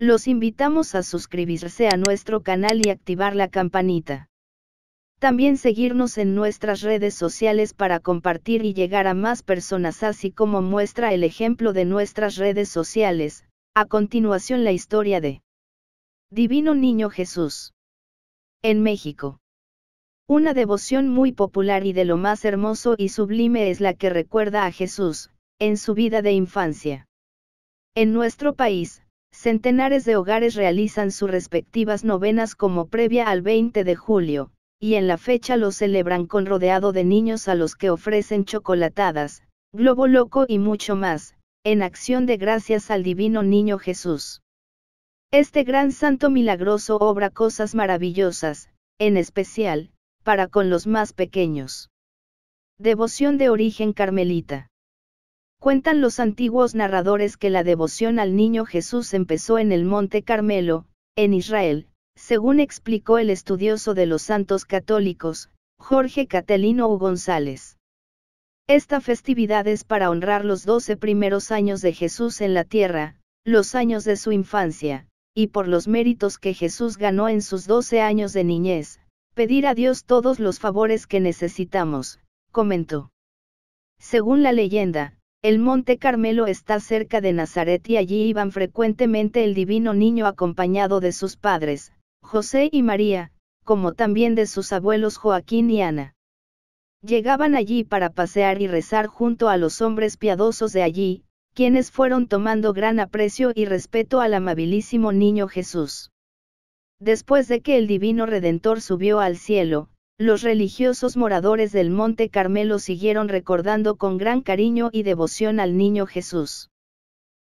Los invitamos a suscribirse a nuestro canal y activar la campanita. También seguirnos en nuestras redes sociales para compartir y llegar a más personas así como muestra el ejemplo de nuestras redes sociales. A continuación la historia de Divino Niño Jesús. En México. Una devoción muy popular y de lo más hermoso y sublime es la que recuerda a Jesús, en su vida de infancia. En nuestro país, centenares de hogares realizan sus respectivas novenas como previa al 20 de julio, y en la fecha lo celebran con rodeado de niños a los que ofrecen chocolatadas, globo loco y mucho más, en acción de gracias al divino niño Jesús. Este gran santo milagroso obra cosas maravillosas, en especial, para con los más pequeños. Devoción de origen carmelita. Cuentan los antiguos narradores que la devoción al niño Jesús empezó en el Monte Carmelo, en Israel, según explicó el estudioso de los santos católicos, Jorge Catelino U. González. Esta festividad es para honrar los doce primeros años de Jesús en la tierra, los años de su infancia, y por los méritos que Jesús ganó en sus doce años de niñez, Pedir a Dios todos los favores que necesitamos, comentó. Según la leyenda, el Monte Carmelo está cerca de Nazaret y allí iban frecuentemente el divino niño acompañado de sus padres, José y María, como también de sus abuelos Joaquín y Ana. Llegaban allí para pasear y rezar junto a los hombres piadosos de allí, quienes fueron tomando gran aprecio y respeto al amabilísimo niño Jesús. Después de que el Divino Redentor subió al cielo, los religiosos moradores del Monte Carmelo siguieron recordando con gran cariño y devoción al niño Jesús.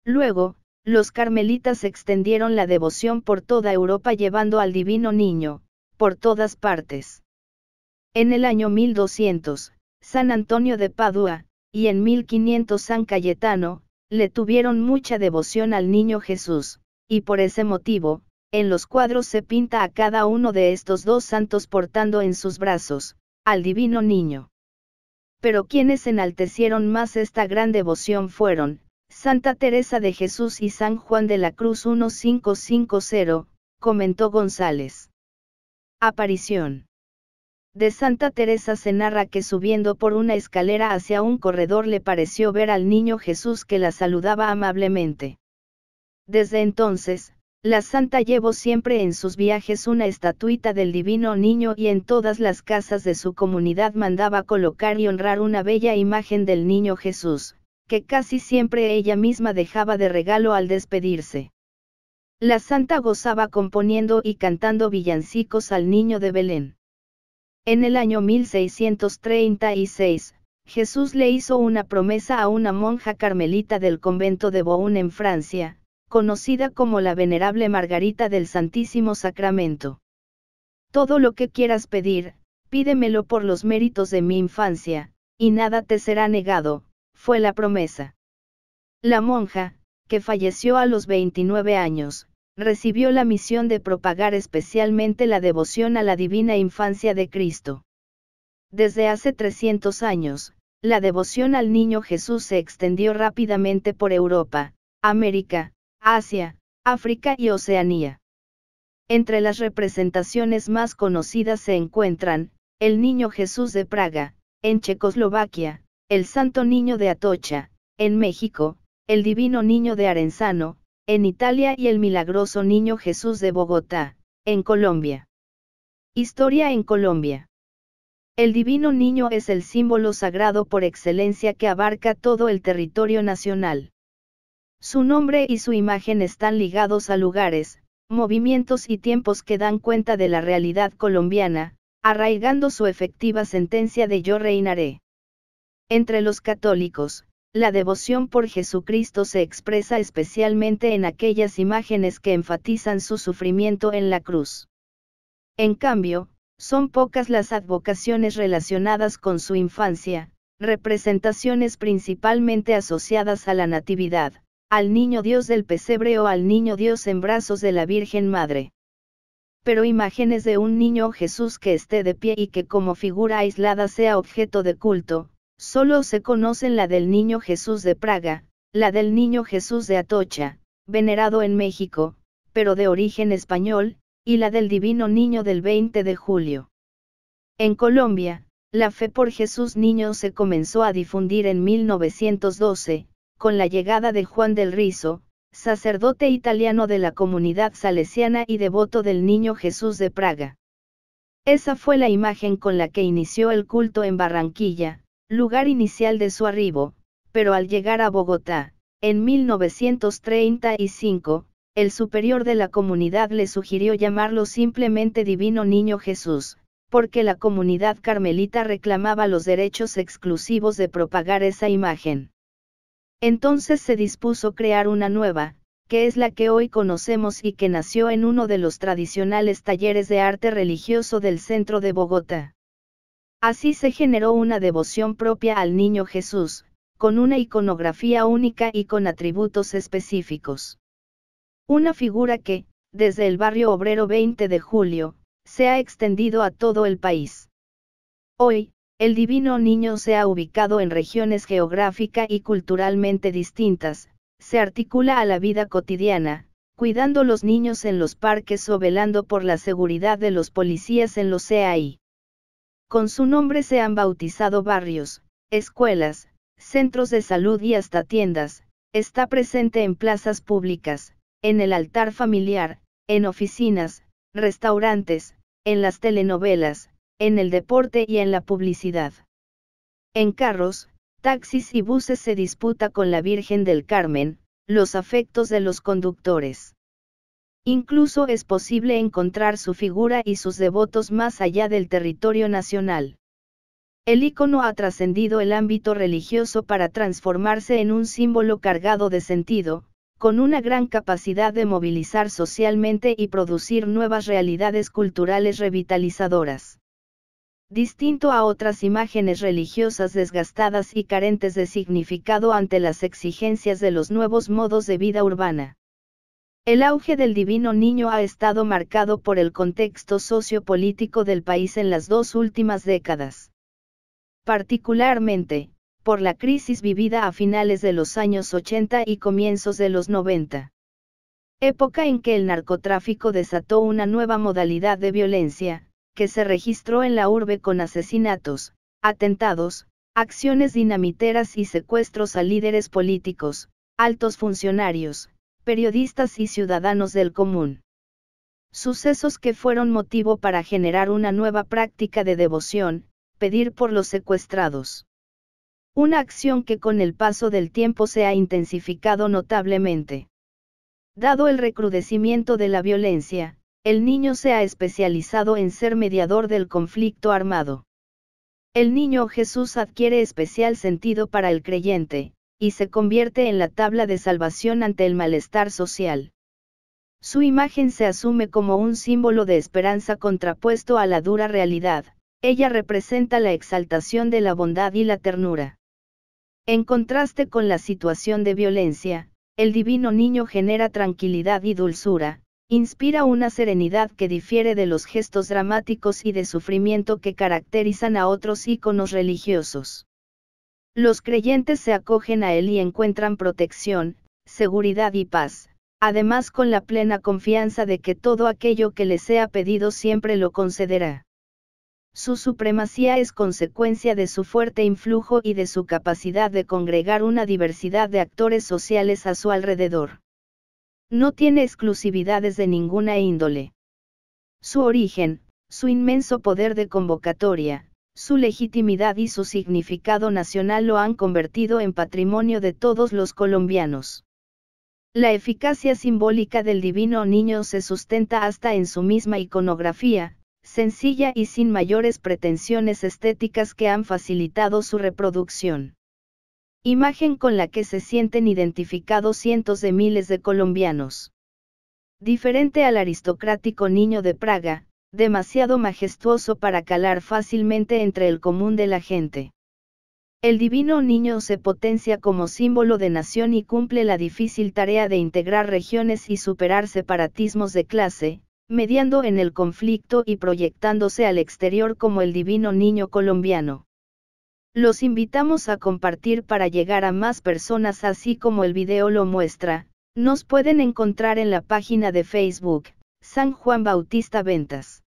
Luego, los carmelitas extendieron la devoción por toda Europa llevando al divino niño, por todas partes. En el año 1200, San Antonio de Padua, y en 1500 San Cayetano, le tuvieron mucha devoción al niño Jesús, y por ese motivo, en los cuadros se pinta a cada uno de estos dos santos portando en sus brazos, al divino niño. Pero quienes enaltecieron más esta gran devoción fueron, Santa Teresa de Jesús y San Juan de la Cruz 1550, comentó González. Aparición. De Santa Teresa se narra que subiendo por una escalera hacia un corredor le pareció ver al niño Jesús que la saludaba amablemente. Desde entonces, la santa llevó siempre en sus viajes una estatuita del divino niño y en todas las casas de su comunidad mandaba colocar y honrar una bella imagen del niño Jesús, que casi siempre ella misma dejaba de regalo al despedirse. La santa gozaba componiendo y cantando villancicos al niño de Belén. En el año 1636, Jesús le hizo una promesa a una monja carmelita del convento de Beaune en Francia, conocida como la Venerable Margarita del Santísimo Sacramento. Todo lo que quieras pedir, pídemelo por los méritos de mi infancia, y nada te será negado, fue la promesa. La monja, que falleció a los 29 años, recibió la misión de propagar especialmente la devoción a la divina infancia de Cristo. Desde hace 300 años, la devoción al niño Jesús se extendió rápidamente por Europa, América, Asia, África y Oceanía. Entre las representaciones más conocidas se encuentran, El Niño Jesús de Praga, en Checoslovaquia, El Santo Niño de Atocha, en México, El Divino Niño de Arenzano, en Italia y El Milagroso Niño Jesús de Bogotá, en Colombia. Historia en Colombia. El Divino Niño es el símbolo sagrado por excelencia que abarca todo el territorio nacional. Su nombre y su imagen están ligados a lugares, movimientos y tiempos que dan cuenta de la realidad colombiana, arraigando su efectiva sentencia de yo reinaré. Entre los católicos, la devoción por Jesucristo se expresa especialmente en aquellas imágenes que enfatizan su sufrimiento en la cruz. En cambio, son pocas las advocaciones relacionadas con su infancia, representaciones principalmente asociadas a la Natividad al niño Dios del pesebre o al niño Dios en brazos de la Virgen Madre. Pero imágenes de un niño Jesús que esté de pie y que como figura aislada sea objeto de culto, solo se conocen la del niño Jesús de Praga, la del niño Jesús de Atocha, venerado en México, pero de origen español, y la del divino niño del 20 de julio. En Colombia, la fe por Jesús Niño se comenzó a difundir en 1912, con la llegada de Juan del Rizo, sacerdote italiano de la comunidad salesiana y devoto del Niño Jesús de Praga. Esa fue la imagen con la que inició el culto en Barranquilla, lugar inicial de su arribo, pero al llegar a Bogotá, en 1935, el superior de la comunidad le sugirió llamarlo simplemente Divino Niño Jesús, porque la comunidad carmelita reclamaba los derechos exclusivos de propagar esa imagen. Entonces se dispuso crear una nueva, que es la que hoy conocemos y que nació en uno de los tradicionales talleres de arte religioso del centro de Bogotá. Así se generó una devoción propia al niño Jesús, con una iconografía única y con atributos específicos. Una figura que, desde el barrio obrero 20 de julio, se ha extendido a todo el país. Hoy, el divino niño se ha ubicado en regiones geográfica y culturalmente distintas, se articula a la vida cotidiana, cuidando los niños en los parques o velando por la seguridad de los policías en los CAI. Con su nombre se han bautizado barrios, escuelas, centros de salud y hasta tiendas, está presente en plazas públicas, en el altar familiar, en oficinas, restaurantes, en las telenovelas, en el deporte y en la publicidad. En carros, taxis y buses se disputa con la Virgen del Carmen, los afectos de los conductores. Incluso es posible encontrar su figura y sus devotos más allá del territorio nacional. El ícono ha trascendido el ámbito religioso para transformarse en un símbolo cargado de sentido, con una gran capacidad de movilizar socialmente y producir nuevas realidades culturales revitalizadoras distinto a otras imágenes religiosas desgastadas y carentes de significado ante las exigencias de los nuevos modos de vida urbana. El auge del divino niño ha estado marcado por el contexto sociopolítico del país en las dos últimas décadas. Particularmente, por la crisis vivida a finales de los años 80 y comienzos de los 90. Época en que el narcotráfico desató una nueva modalidad de violencia, que se registró en la urbe con asesinatos, atentados, acciones dinamiteras y secuestros a líderes políticos, altos funcionarios, periodistas y ciudadanos del común. Sucesos que fueron motivo para generar una nueva práctica de devoción, pedir por los secuestrados. Una acción que con el paso del tiempo se ha intensificado notablemente. Dado el recrudecimiento de la violencia, el niño se ha especializado en ser mediador del conflicto armado. El niño Jesús adquiere especial sentido para el creyente, y se convierte en la tabla de salvación ante el malestar social. Su imagen se asume como un símbolo de esperanza contrapuesto a la dura realidad, ella representa la exaltación de la bondad y la ternura. En contraste con la situación de violencia, el divino niño genera tranquilidad y dulzura, inspira una serenidad que difiere de los gestos dramáticos y de sufrimiento que caracterizan a otros íconos religiosos. Los creyentes se acogen a él y encuentran protección, seguridad y paz, además con la plena confianza de que todo aquello que le sea pedido siempre lo concederá. Su supremacía es consecuencia de su fuerte influjo y de su capacidad de congregar una diversidad de actores sociales a su alrededor. No tiene exclusividades de ninguna índole. Su origen, su inmenso poder de convocatoria, su legitimidad y su significado nacional lo han convertido en patrimonio de todos los colombianos. La eficacia simbólica del divino niño se sustenta hasta en su misma iconografía, sencilla y sin mayores pretensiones estéticas que han facilitado su reproducción. Imagen con la que se sienten identificados cientos de miles de colombianos. Diferente al aristocrático niño de Praga, demasiado majestuoso para calar fácilmente entre el común de la gente. El divino niño se potencia como símbolo de nación y cumple la difícil tarea de integrar regiones y superar separatismos de clase, mediando en el conflicto y proyectándose al exterior como el divino niño colombiano. Los invitamos a compartir para llegar a más personas así como el video lo muestra. Nos pueden encontrar en la página de Facebook, San Juan Bautista Ventas.